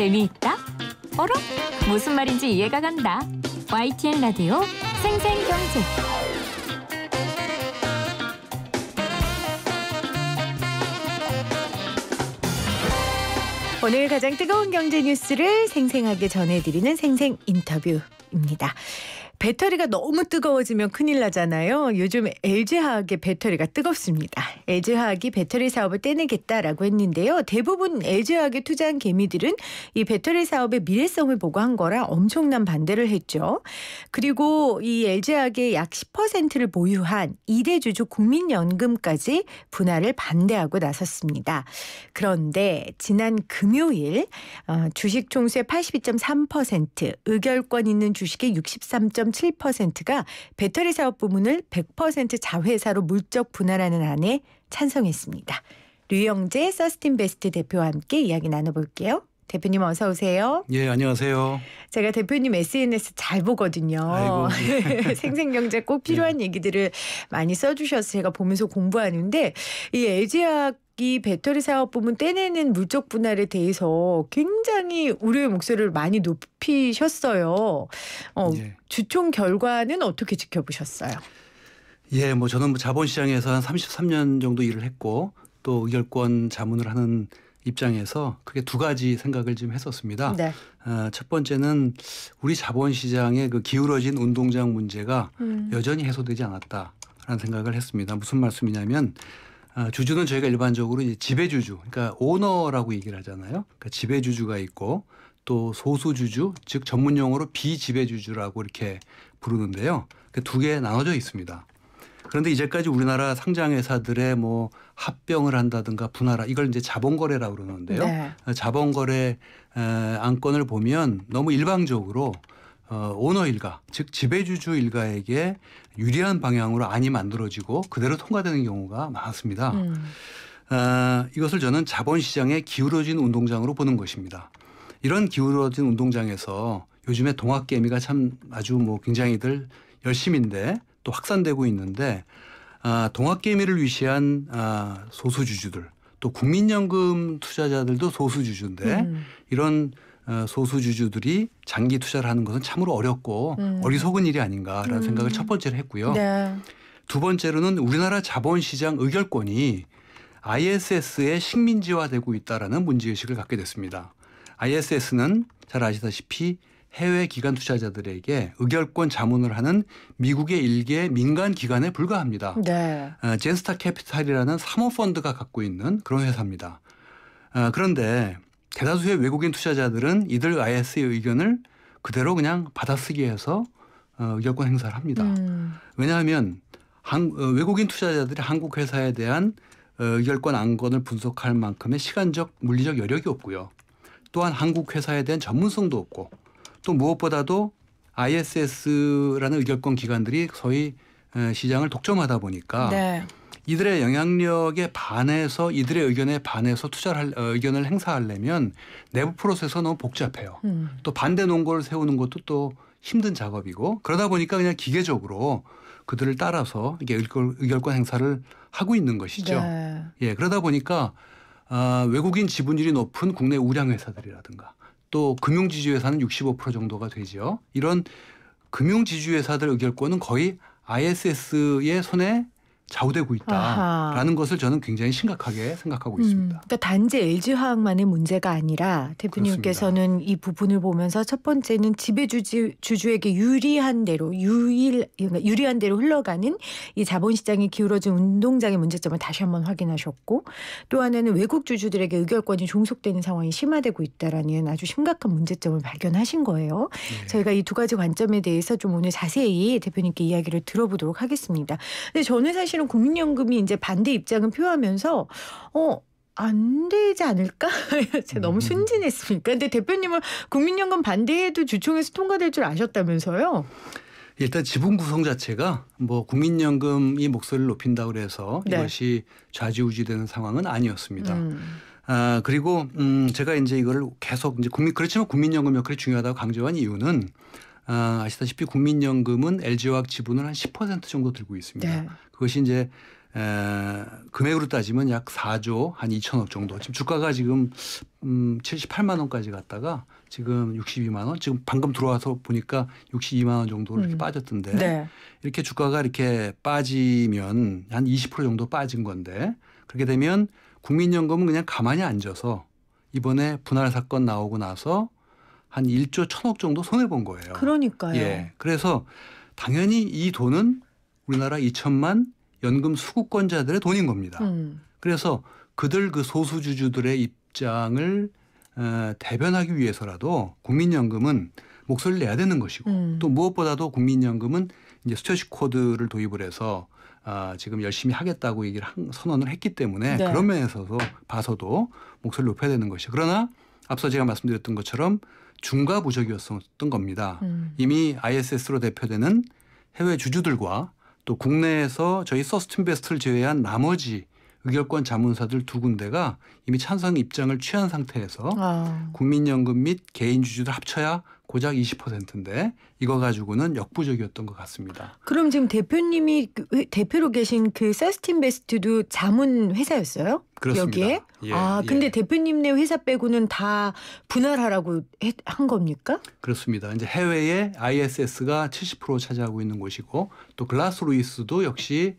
재미있다? 어라? 무슨 말인지 이해가 간다. YTN 라디오 생생경제. 오늘 가장 뜨거운 경제 뉴스를 생생하게 전해드리는 생생 인터뷰입니다. 배터리가 너무 뜨거워지면 큰일 나잖아요. 요즘 LG화학의 배터리가 뜨겁습니다. LG화학이 배터리 사업을 떼내겠다라고 했는데요. 대부분 LG화학에 투자한 개미들은 이 배터리 사업의 미래성을 보고 한 거라 엄청난 반대를 했죠. 그리고 이 LG화학의 약 10%를 보유한 이대 주주 국민연금까지 분할을 반대하고 나섰습니다. 그런데 지난 금요일 어, 주식 총수의 82.3% 의결권 있는 주식의 63. 99.7%가 배터리 사업 부문을 100% 자회사로 물적 분할하는 안에 찬성했습니다. 류영재 서스틴베스트 대표와 함께 이야기 나눠볼게요. 대표님 어서 오세요. 예, 안녕하세요. 제가 대표님 SNS 잘 보거든요. 네, 생생경제 꼭 예. 필요한 예. 얘기들을 많이 써주셔서 제가 보면서 공부하는데 이 LG화학 이 배터리 사업 부문 떼내는 물적 분할에 대해서 굉장히 우려의 목소리를 많이 높이셨어요. 어, 예. 주총 결과는 어떻게 지켜보셨어요? 예, 뭐 저는 뭐 자본시장에서 한 33년 정도 일을 했고 또 의결권 자문을 하는 입장에서 크게 두 가지 생각을 좀 했었습니다. 네. 아, 첫 번째는 우리 자본시장의 그 기울어진 운동장 문제가 음. 여전히 해소되지 않았다라는 생각을 했습니다. 무슨 말씀이냐면 어, 주주는 저희가 일반적으로 이제 지배주주, 그러니까 오너라고 얘기를 하잖아요. 그러니까 지배주주가 있고 또 소수주주, 즉 전문 용어로 비지배주주라고 이렇게 부르는데요. 그 두개 나눠져 있습니다. 그런데 이제까지 우리나라 상장 회사들의 뭐 합병을 한다든가 분할하 이걸 이제 자본거래라고 그러는데요. 네. 자본거래 안건을 보면 너무 일방적으로 어, 오너 일가, 즉 지배주주 일가에게 유리한 방향으로 안이 만들어지고 그대로 통과되는 경우가 많았습니다. 음. 어, 이것을 저는 자본시장의 기울어진 운동장으로 보는 것입니다. 이런 기울어진 운동장에서 요즘에 동학개미가 참 아주 뭐 굉장히들 열심인데 또 확산되고 있는데 아, 동학개미를 위시한 아, 소수주주들 또 국민연금 투자자들도 소수주주인데 음. 이런 어, 소수 주주들이 장기 투자를 하는 것은 참으로 어렵고 음. 어리석은 일이 아닌가라는 음. 생각을 첫 번째로 했고요. 네. 두 번째로는 우리나라 자본시장 의결권이 ISS의 식민지화되고 있다라는 문제의식을 갖게 됐습니다. ISS는 잘 아시다시피 해외 기관 투자자들에게 의결권 자문을 하는 미국의 일개 민간 기관에 불과합니다. 네. 어, 젠스타 캐피탈이라는 사모 펀드가 갖고 있는 그런 회사입니다. 어, 그런데 대다수의 외국인 투자자들은 이들 IS의 의견을 그대로 그냥 받아쓰기해서 어, 의결권 행사를 합니다. 음. 왜냐하면 한, 어, 외국인 투자자들이 한국 회사에 대한 어, 의결권 안건을 분석할 만큼의 시간적 물리적 여력이 없고요. 또한 한국 회사에 대한 전문성도 없고 또 무엇보다도 ISS라는 의결권 기관들이 소위 시장을 독점하다 보니까 네. 이들의 영향력에 반해서 이들의 의견에 반해서 투자를 할, 어, 의견을 행사하려면 내부 프로세스가 너무 복잡해요. 음. 또 반대 논거를 세우는 것도 또 힘든 작업이고 그러다 보니까 그냥 기계적으로 그들을 따라서 이게 의결권 행사를 하고 있는 것이죠. 네. 예, 그러다 보니까 아, 외국인 지분율이 높은 국내 우량 회사들이라든가 또 금융 지주 회사는 65% 정도가 되지요. 이런 금융 지주 회사들 의결권은 거의 ISS의 손에 좌우되고 있다라는 아하. 것을 저는 굉장히 심각하게 생각하고 음, 있습니다. 그러니까 단지 LG 화학만의 문제가 아니라 대표님께서는 이 부분을 보면서 첫 번째는 지배주주 주주에게 유리한 대로 유일 그러니까 유리한 대로 흘러가는 이 자본시장이 기울어진 운동장의 문제점을 다시 한번 확인하셨고 또 하나는 외국 주주들에게 의결권이 종속되는 상황이 심화되고 있다라는 아주 심각한 문제점을 발견하신 거예요. 네. 저희가 이 두 가지 관점에 대해서 좀 오늘 자세히 대표님께 이야기를 들어보도록 하겠습니다. 근데 저는 사실 사실은 국민연금이 이제 반대 입장은 표하면서 어. 안 되지 않을까? 제가 너무 음. 순진했으니까. 근데 대표님은 국민연금 반대에도 주총에서 통과될 줄 아셨다면서요? 일단 지분 구성 자체가 뭐 국민연금이 목소리를 높인다 그래서 네. 이것이 좌지우지되는 상황은 아니었습니다. 음. 아 그리고 음 제가 이제 이거를 계속 이제 국민 그렇지만 국민연금 역할이 중요하다고 강조한 이유는 아, 아시다시피 국민연금은 LG화학 지분을 한 10% 정도 들고 있습니다. 네. 그것이 이제 에, 금액으로 따지면 약 4조 한 2천억 정도. 지금 주가가 지금 음, 78만 원까지 갔다가 지금 62만 원. 지금 방금 들어와서 보니까 62만 원 정도로 이렇게 음. 빠졌던데 네. 이렇게 주가가 이렇게 빠지면 한 20% 정도 빠진 건데 그렇게 되면 국민연금은 그냥 가만히 앉아서 이번에 분할 사건 나오고 나서 한 1조 1000억 정도 손해 본 거예요. 그러니까요. 예. 그래서 당연히 이 돈은 우리나라 2천만 연금 수급권자들의 돈인 겁니다. 음. 그래서 그들 그 소수 주주들의 입장을 어, 대변하기 위해서라도 국민연금은 목소리를 내야 되는 것이고 음. 또 무엇보다도 국민연금은 이제 스튜어식 코드를 도입을 해서 아, 지금 열심히 하겠다고 얘기를 한, 선언을 했기 때문에 네. 그런 면에서도 봐서도 목소리를 높여야 되는 것이죠. 그러나 앞서 제가 말씀드렸던 것처럼 중과 부적이었던 겁니다. 음. 이미 ISS로 대표되는 해외 주주들과 또 국내에서 저희 서스틴베스트를 제외한 나머지 의결권 자문사들 두 군데가 이미 찬성 입장을 취한 상태에서 아. 국민연금 및 개인 주주들 합쳐야 고작 20%인데 이거 가지고는 역부족이었던 것 같습니다. 그럼 지금 대표님이 그 대표로 계신 그 서스틴베스트도 자문 회사였어요? 그렇습니다. 여기에? 예, 아, 예. 근데 대표님네 회사 빼고는 다 분할하라고 했, 한 겁니까? 그렇습니다. 이제 해외에 ISS가 70% 차지하고 있는 곳이고 또 글라스루이스도 역시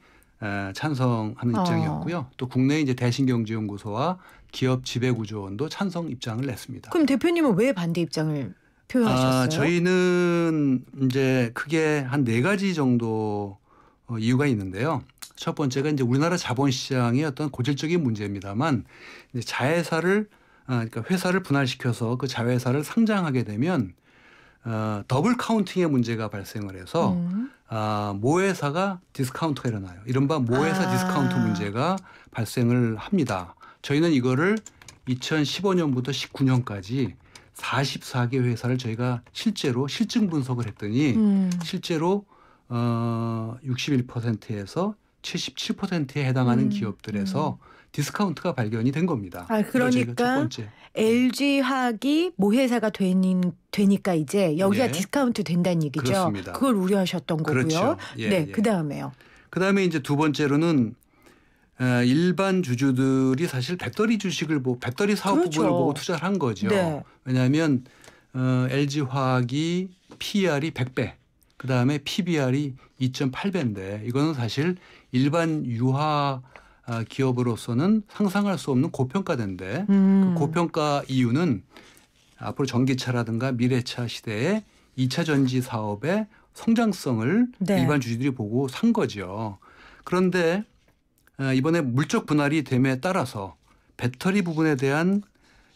찬성하는 어. 입장이었고요. 어. 또 국내 이제 대신경제연구소와 기업 지배구조원도 찬성 입장을 냈습니다. 그럼 대표님은 왜 반대 입장을 표하셨어요 아, 저희는 이제 크게 한 네 가지 정도 어, 이유가 있는데요. 첫 번째가 이제 우리나라 자본시장의 어떤 고질적인 문제입니다만 이제 자회사를 아, 그러니까 회사를 분할시켜서 그 자회사를 상장하게 되면 어, 더블 카운팅의 문제가 발생을 해서 음. 아, 모회사가 디스카운트가 일어나요. 이른바 모회사 아. 디스카운트 문제가 발생을 합니다. 저희는 이거를 2015년부터 19년까지 44개 회사를 저희가 실제로 실증 분석을 했더니 음. 실제로 어 61%에서 77%에 해당하는 음. 기업들에서 음. 디스카운트가 발견이 된 겁니다. 아, 그러니까 LG화학이 네. 모회사가 되니 되니까 이제 여기가 예. 디스카운트 된다는 얘기죠. 그렇습니다. 그걸 우려하셨던 거고요. 그렇죠. 예, 네, 예. 그다음에요. 그다음에 이제 두 번째로는 일반 주주들이 사실 배터리 주식을 보 뭐, 배터리 사업 그렇죠. 부분을 보고 투자를 한 거죠. 네. 왜냐하면 어, LG화학이 PR이 100배, 그 다음에 PBR이 2.8배인데 이거는 사실 일반 유화 아, 기업으로서는 상상할 수 없는 고평가된데 그 음. 그 고평가 이유는 앞으로 전기차라든가 미래차 시대에 2차 전지 사업의 성장성을 네. 일반 주주들이 보고 산 거죠. 그런데 아, 이번에 물적 분할이 됨에 따라서 배터리 부분에 대한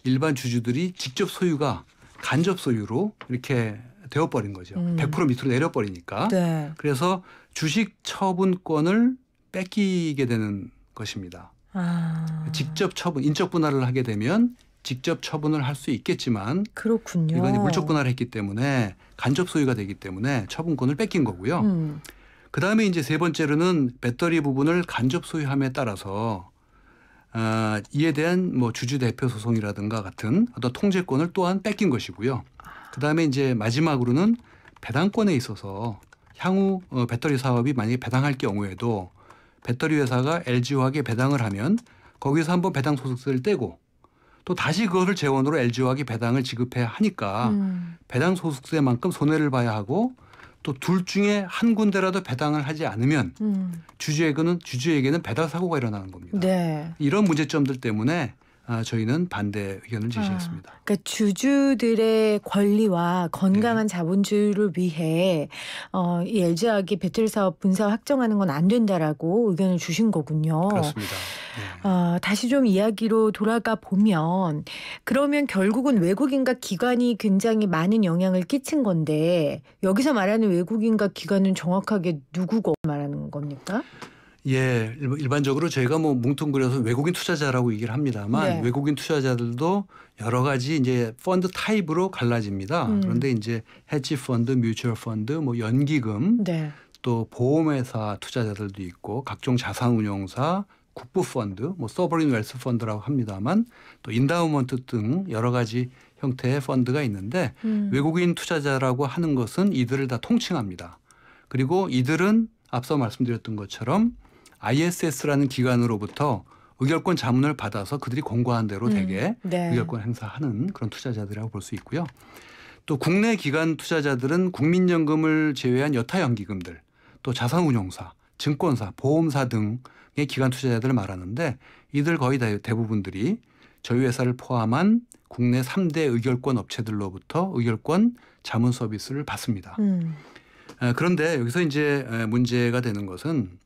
일반 주주들이 직접 소유가 간접 소유로 이렇게 되어버린 거죠. 음. 100% 밑으로 내려버리니까. 네. 그래서 주식 처분권을 뺏기게 되는 것입니다. 아. 직접 처분, 인적 분할을 하게 되면 직접 처분을 할 수 있겠지만 그렇군요. 이건 물적 분할을 했기 때문에 간접 소유가 되기 때문에 처분권을 뺏긴 거고요. 음. 그다음에 이제 세 번째로는 배터리 부분을 간접 소유함에 따라서 아, 이에 대한 뭐 주주 대표 소송이라든가 같은 어떤 통제권을 또한 뺏긴 것이고요. 그다음에 이제 마지막으로는 배당권에 있어서 향후 어, 배터리 사업이 만약에 배당할 경우에도 배터리 회사가 LG화학에 배당을 하면 거기서 한번 배당 소득세를 떼고 또 다시 그것을 재원으로 LG화학이 배당을 지급해 야 하니까 음. 배당 소득세만큼 손해를 봐야 하고 또 둘 중에 한 군데라도 배당을 하지 않으면 음. 주주에게는 주주에게는 배당 사고가 일어나는 겁니다. 네. 이런 문제점들 때문에 아, 저희는 반대 의견을 제시했습니다. 아, 그러니까 주주들의 권리와 건강한 네. 자본주의를 위해 어, 이 LG화학이 배틀 사업 분사 확정하는 건 안 된다라고 의견을 주신 거군요. 그렇습니다. 네. 어, 다시 좀 이야기로 돌아가 보면 그러면 결국은 외국인과 기관이 굉장히 많은 영향을 끼친 건데 여기서 말하는 외국인과 기관은 정확하게 누구고 말하는 겁니까? 예, 일반적으로 저희가 뭐 뭉뚱그려서 외국인 투자자라고 얘기를 합니다만 네. 외국인 투자자들도 여러 가지 이제 펀드 타입으로 갈라집니다. 음. 그런데 이제 헤지 펀드, 뮤추얼 펀드, 뭐 연기금, 네. 또 보험회사 투자자들도 있고 각종 자산운용사, 국부 펀드, 뭐 서버린 웰스 펀드라고 합니다만 또 인다우먼트 등 여러 가지 형태의 펀드가 있는데 음. 외국인 투자자라고 하는 것은 이들을 다 통칭합니다. 그리고 이들은 앞서 말씀드렸던 것처럼 ISS라는 기관으로부터 의결권 자문을 받아서 그들이 권고한 대로 음, 되게 음, 네. 의결권 행사하는 그런 투자자들이라고 볼 수 있고요. 또 국내 기관 투자자들은 국민연금을 제외한 여타 연기금들, 또 자산운용사, 증권사, 보험사 등의 기관 투자자들을 말하는데 이들 거의 대부분들이 저희 회사를 포함한 국내 3대 의결권 업체들로부터 의결권 자문 서비스를 받습니다. 음. 그런데 여기서 이제 문제가 되는 것은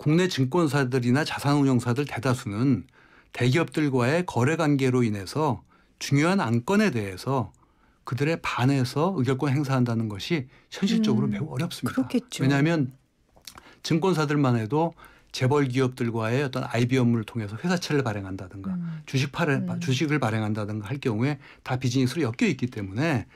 국내 증권사들이나 자산운용사들 대다수는 대기업들과의 거래 관계로 인해서 중요한 안건에 대해서 그들의 반에서 의결권 행사한다는 것이 현실적으로 음, 매우 어렵습니다. 그렇겠죠. 왜냐하면 증권사들만 해도 재벌 기업들과의 어떤 아이비 업무를 통해서 회사채를 발행한다든가 음. 주식 팔 음. 주식을 발행한다든가 할 경우에 다 비즈니스로 엮여 있기 때문에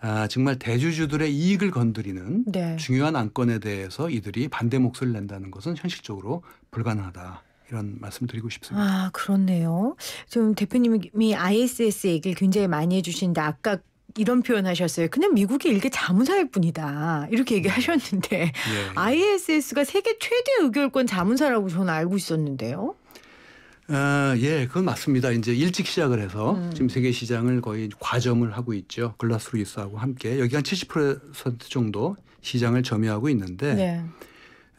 아, 정말 대주주들의 이익을 건드리는 네. 중요한 안건에 대해서 이들이 반대 목소리를 낸다는 것은 현실적으로 불가능하다. 이런 말씀 드리고 싶습니다. 아, 그렇네요. 지금 대표님이 ISS 얘기를 굉장히 많이 해주신데 아까 이런 표현하셨어요. 그냥 미국이 일개 자문사일 뿐이다. 이렇게 네. 얘기하셨는데 예, 예. ISS가 세계 최대 의결권 자문사라고 저는 알고 있었는데요. 아, 예, 그건 맞습니다. 이제 일찍 시작을 해서 음. 지금 세계 시장을 거의 과점을 하고 있죠. 글라스루이스하고 함께 여기 한 70% 정도 시장을 점유하고 있는데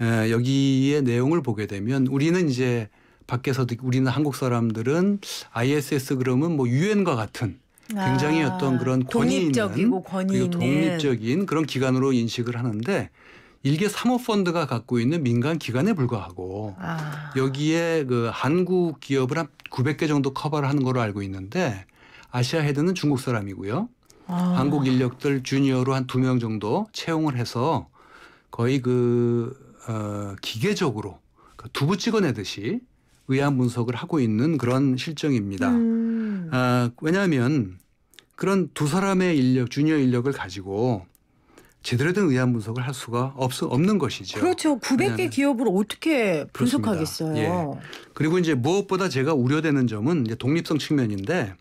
예. 에, 여기에 내용을 보게 되면 우리는 이제 밖에서 우리는 한국 사람들은 ISS 그러면 뭐 유엔과 같은 아, 굉장히 아, 어떤 그런 권위 있는 권위 그리고 독립적인 있는. 그런 기관으로 인식을 하는데 일개 사모펀드가 갖고 있는 민간 기관에 불과하고 아. 여기에 그 한국 기업을 한 900개 정도 커버를 하는 걸로 알고 있는데 아시아 헤드는 중국 사람이고요. 아. 한국 인력들 주니어로 한 두 명 정도 채용을 해서 거의 그 어, 기계적으로 그 두부 찍어내듯이 의안 분석을 하고 있는 그런 실정입니다. 음. 아, 왜냐하면 그런 두 사람의 인력, 주니어 인력을 가지고 제대로 된 의안 분석을 할 수가 없, 어 없는 것이죠. 그렇죠. 900개 기업을 어떻게 분석하겠어요. 예. 그리고 이제 무엇보다 제가 우려되는 점은 이제 독립성 측면인데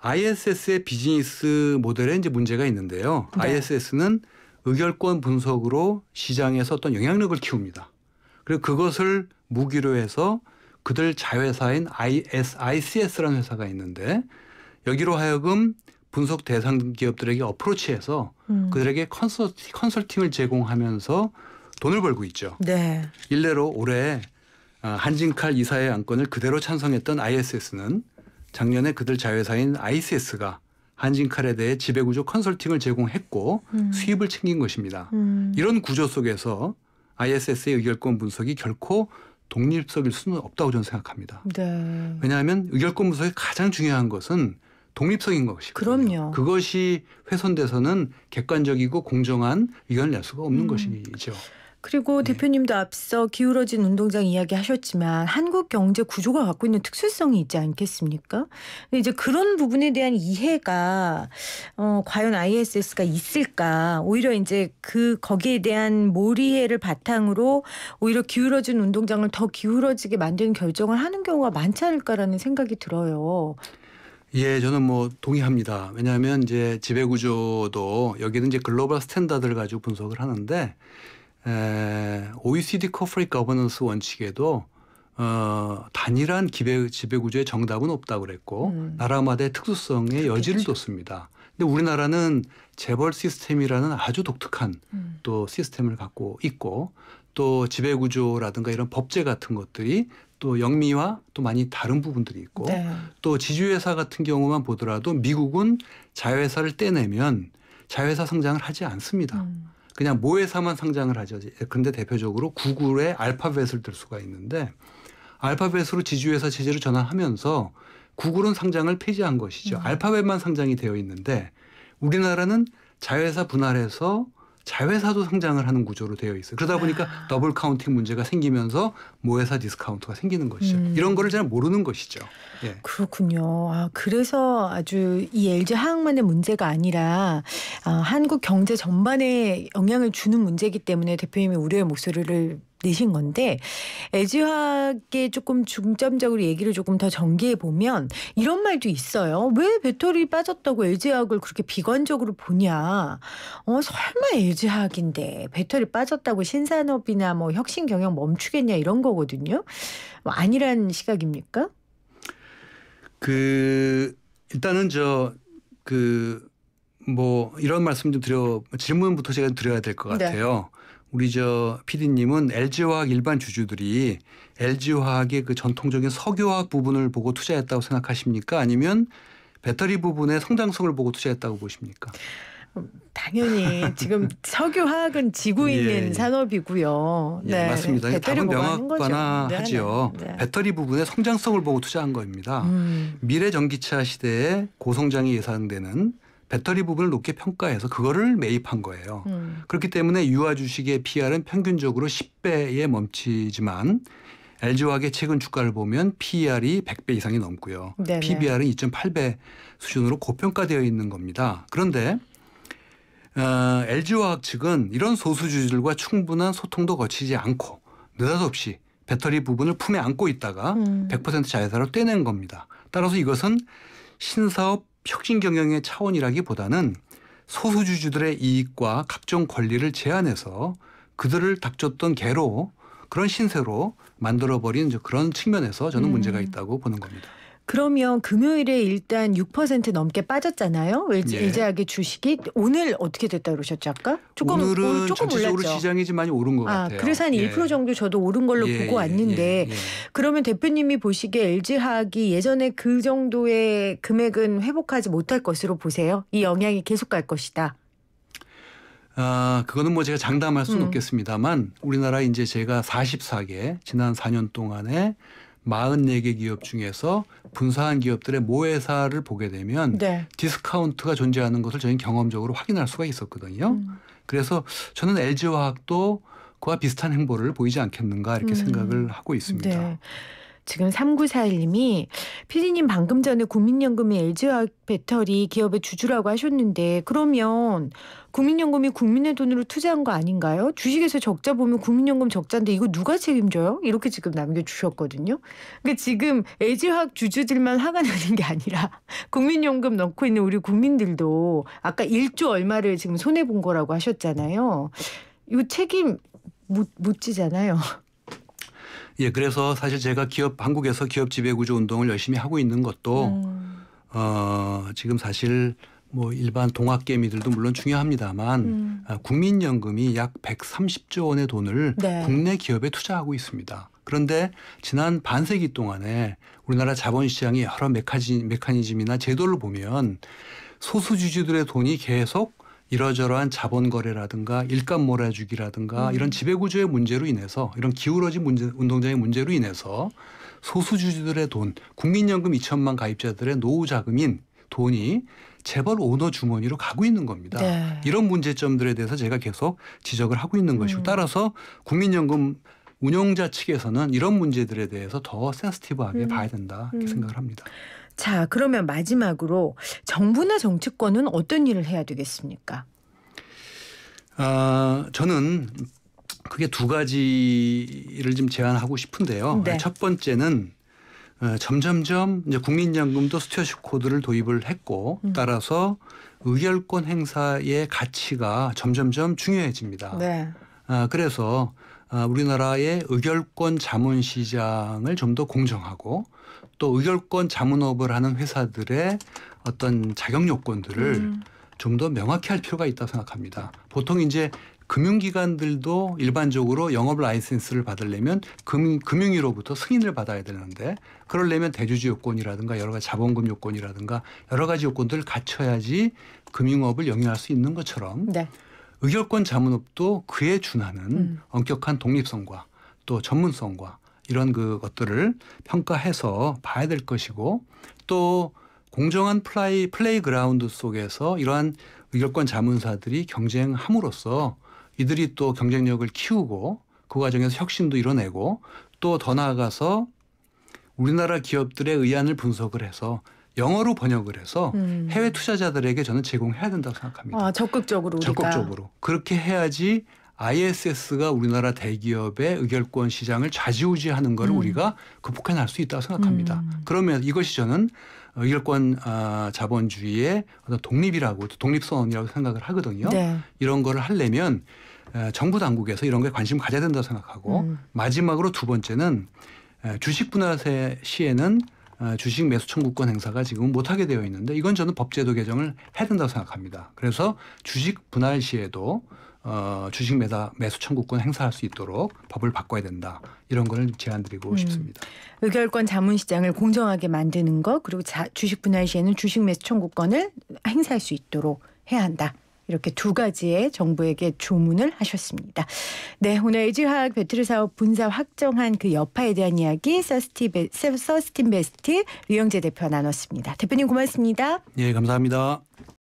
ISS의 비즈니스 모델에 이제 문제가 있는데요. 네. ISS는 의결권 분석으로 시장에서 어떤 영향력을 키웁니다. 그리고 그것을 무기로 해서 그들 자회사인 IS, ICS라는 회사가 있는데 여기로 하여금 분석 대상 기업들에게 어프로치해서 음. 그들에게 컨설, 컨설팅을 제공하면서 돈을 벌고 있죠. 네. 일례로 올해 아, 한진칼 이사의 안건을 그대로 찬성했던 ISS는 작년에 그들 자회사인 ICS가 한진칼에 대해 지배구조 컨설팅을 제공했고 음. 수입을 챙긴 것입니다. 음. 이런 구조 속에서 ISS의 의결권 분석이 결코 독립적일 수는 없다고 저는 생각합니다. 네. 왜냐하면 의결권 분석의 가장 중요한 것은 독립성인 것이 그럼요. 그것이 훼손돼서는 객관적이고 공정한 의견을 낼 수가 없는 음. 것이죠. 그리고 네. 대표님도 앞서 기울어진 운동장 이야기 하셨지만 한국 경제 구조가 갖고 있는 특수성이 있지 않겠습니까? 이제 그런 부분에 대한 이해가 어, 과연 ISS가 있을까? 오히려 이제 그 거기에 대한 몰이해를 바탕으로 오히려 기울어진 운동장을 더 기울어지게 만드는 결정을 하는 경우가 많지 않을까라는 생각이 들어요. 예, 저는 뭐 동의합니다. 왜냐하면 이제 지배 구조도 여기는 이제 글로벌 스탠다드를 가지고 분석을 하는데 에, OECD 코프리이 거버넌스 원칙에도 어, 단일한 기배, 지배 구조의 정답은 없다고 그랬고 음. 나라마다의 특수성에 여지를 뒀습니다. 근데 우리나라는 재벌 시스템이라는 아주 독특한 음. 또 시스템을 갖고 있고 또 지배 구조라든가 이런 법제 같은 것들이 또 영미와 또 많이 다른 부분들이 있고 네. 또 지주회사 같은 경우만 보더라도 미국은 자회사를 떼내면 자회사 성장을 하지 않습니다. 음. 그냥 모회사만 성장을 하죠. 근데 대표적으로 구글의 알파벳을 들 수가 있는데 알파벳으로 지주회사 체제를 전환하면서 구글은 상장을 폐지한 것이죠. 음. 알파벳만 상장이 되어 있는데 우리나라는 자회사 분할해서 자회사도 상장을 하는 구조로 되어 있어요. 그러다 보니까 아. 더블 카운팅 문제가 생기면서 모회사 디스카운트가 생기는 것이죠. 음. 이런 거를 잘 모르는 것이죠. 예. 그렇군요. 아, 그래서 아주 이 LG 화학만의 문제가 아니라 아, 한국 경제 전반에 영향을 주는 문제이기 때문에 대표님이 우려의 목소리를 내신 건데 애지화학에 조금 중점적으로 얘기를 조금 더 전개해 보면 이런 말도 있어요. 왜 배터리 빠졌다고 애지화학을 그렇게 비관적으로 보냐? 어 설마 애지화학인데 배터리 빠졌다고 신산업이나 뭐 혁신 경영 멈추겠냐 이런 거거든요. 뭐 아니란 시각입니까? 그 일단은 저 그 뭐 이런 말씀 좀 드려 질문부터 제가 드려야 될것 네. 같아요. 네. 우리 저피디님은 LG화학 일반 주주들이 LG화학의 그 전통적인 석유화학 부분을 보고 투자했다고 생각하십니까? 아니면 배터리 부분의 성장성을 보고 투자했다고 보십니까? 당연히 지금 석유화학은 지고 예, 있는 예, 산업이고요. 예, 네, 맞습니다. 다 답은 명확과나 하지요. 네, 네. 배터리 부분의 성장성을 보고 투자한 겁니다. 음. 미래 전기차 시대에 고성장이 예상되는 배터리 부분을 높게 평가해서 그거를 매입한 거예요. 음. 그렇기 때문에 유아 주식의 PR은 평균적으로 10배에 멈추지만 LG화학의 최근 주가를 보면 p r 이 100배 이상이 넘고요. 네네. PBR은 2.8배 수준으로 고평가되어 있는 겁니다. 그런데 어, LG화학 측은 이런 소수주주들과 충분한 소통도 거치지 않고 느닷없이 배터리 부분을 품에 안고 있다가 음. 100% 자회사로 떼낸 겁니다. 따라서 이것은 신사업 혁신 경영의 차원이라기보다는 소수주주들의 이익과 각종 권리를 제한해서 그들을 닥쳤던 개로 그런 신세로 만들어버린 그런 측면에서 저는 음. 문제가 있다고 보는 겁니다. 그러면 금요일에 일단 6% 넘게 빠졌잖아요. 네. 일제하게 주식이 오늘 어떻게 됐다 그러셨죠 아까? 조금 오늘은 오, 조금 전체적으로 올랐죠? 시장이 좀 많이 오른 것 아, 같아요. 그래서 한1% 예. 정도 저도 오른 걸로 예, 보고 예, 왔는데 예, 예. 그러면 대표님이 보시기에 LG화학이 예전에 그 정도의 금액은 회복하지 못할 것으로 보세요. 이 영향이 계속 갈 것이다. 아, 그거는 뭐 제가 장담할 수는 음. 없겠습니다만 우리나라 이제 제가 44개 지난 4년 동안에 44개 기업 중에서 분사한 기업들의 모회사를 보게 되면 네. 디스카운트가 존재하는 것을 저희는 경험적으로 확인할 수가 있었거든요. 음. 그래서 저는 LG화학도 그와 비슷한 행보를 보이지 않겠는가 이렇게 음. 생각을 하고 있습니다. 네. 지금 3941님이 피디님 방금 전에 국민연금이 LG화학 배터리 기업의 주주라고 하셨는데 그러면 국민연금이 국민의 돈으로 투자한 거 아닌가요? 주식에서 적자 보면 국민연금 적자인데 이거 누가 책임져요? 이렇게 지금 남겨주셨거든요. 그러니까 지금 LG화학 주주들만 화가 나는 게 아니라 국민연금 넣고 있는 우리 국민들도 아까 1조 얼마를 지금 손해본 거라고 하셨잖아요. 이거 책임 못, 못 지잖아요. 예, 그래서 사실 제가 기업 한국에서 기업 지배 구조 운동을 열심히 하고 있는 것도 음. 어, 지금 사실 뭐 일반 동학개미들도 물론 중요합니다만 음. 아, 국민연금이 약 130조 원의 돈을 네. 국내 기업에 투자하고 있습니다. 그런데 지난 반세기 동안에 우리나라 자본시장의 여러 메카지, 메커니즘이나 제도를 보면 소수 주주들의 돈이 계속 이러저러한 자본 거래라든가 일감 몰아주기라든가 음. 이런 지배구조의 문제로 인해서 이런 기울어진 문제, 운동장의 문제로 인해서 소수주주들의 돈, 국민연금 2천만 가입자들의 노후 자금인 돈이 재벌 오너 주머니로 가고 있는 겁니다. 네. 이런 문제점들에 대해서 제가 계속 지적을 하고 있는 것이고 음. 따라서 국민연금 운영자 측에서는 이런 문제들에 대해서 더 센스티브하게 음. 봐야 된다 이렇게 음. 생각을 합니다. 자, 그러면 마지막으로 정부나 정치권은 어떤 일을 해야 되겠습니까? 아, 저는 그게두 가지를 좀 제안하고 싶은데요. 네. 첫 번째는 어, 점점점 이제 국민연금도 스튜어십 코드를 도입을 했고 음. 따라서 의결권 행사의 가치가 점점점 중요해집니다. 네. 아, 그래서 아, 우리나라의 의결권 자문 시장을 좀 더 공정하고 또 의결권 자문업을 하는 회사들의 어떤 자격 요건들을 음. 좀더 명확히 할 필요가 있다고 생각합니다. 보통 이제 금융기관들도 일반적으로 영업 라이센스를 받으려면 금, 금융위로부터 승인을 받아야 되는데 그러려면 대주주 요건이라든가 여러 가지 자본금 요건이라든가 여러 가지 요건들을 갖춰야지 금융업을 영위할 수 있는 것처럼 네. 의결권 자문업도 그에 준하는 음. 엄격한 독립성과 또 전문성과 이런 그 것들을 평가해서 봐야 될 것이고 또 공정한 플레이 플레이그라운드 속에서 이러한 의결권 자문사들이 경쟁함으로써 이들이 또 경쟁력을 키우고 그 과정에서 혁신도 이뤄내고 또 더 나아가서 우리나라 기업들의 의안을 분석을 해서 영어로 번역을 해서 음. 해외 투자자들에게 저는 제공해야 된다고 생각합니다. 아, 적극적으로 우리가. 적극적으로 그렇게 해야지 ISS가 우리나라 대기업의 의결권 시장을 좌지우지하는 걸 음. 우리가 극복해낼 수 있다고 생각합니다. 음. 그러면 이것이 저는 의결권 아, 자본주의의 어떤 독립이라고 독립선언이라고 생각을 하거든요. 네. 이런 거를 하려면 에, 정부 당국에서 이런 거에 관심 을 가져야 된다고 생각하고 음. 마지막으로 두 번째는 에, 주식 분할 시에는 어, 주식 매수 청구권 행사가 지금 못하게 되어 있는데 이건 저는 법제도 개정을 해야 된다고 생각합니다. 그래서 주식 분할 시에도 어, 주식 매사 매수 청구권 행사할 수 있도록 법을 바꿔야 된다 이런 거를 제안드리고 음. 싶습니다. 의결권 자문시장을 공정하게 만드는 것 그리고 자, 주식 분할 시에는 주식 매수 청구권을 행사할 수 있도록 해야 한다. 이렇게 두 가지의 정부에게 조문을 하셨습니다. 네, 오늘 에이화학 배터리 사업 분사 확정한 그 여파에 대한 이야기 서스틴베스트 류영재 대표 나눴습니다. 대표님 고맙습니다. 예, 감사합니다.